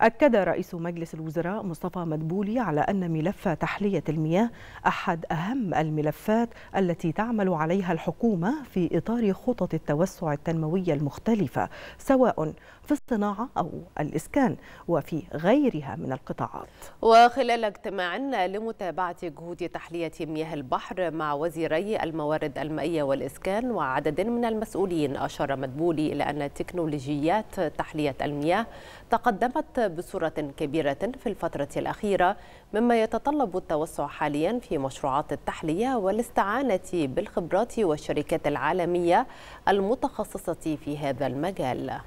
أكد رئيس مجلس الوزراء مصطفى مدبولي على أن ملف تحلية المياه أحد أهم الملفات التي تعمل عليها الحكومة في إطار خطط التوسع التنموي المختلفة سواء في الصناعة أو الإسكان وفي غيرها من القطاعات وخلال اجتماع لمتابعة جهود تحلية مياه البحر مع وزيري الموارد المائية والإسكان وعدد من المسؤولين أشار مدبولي إلى أن تكنولوجيات تحلية المياه تقدمت بصورة كبيرة في الفترة الأخيرة مما يتطلب التوسع حاليا في مشروعات التحلية والاستعانة بالخبرات والشركات العالمية المتخصصة في هذا المجال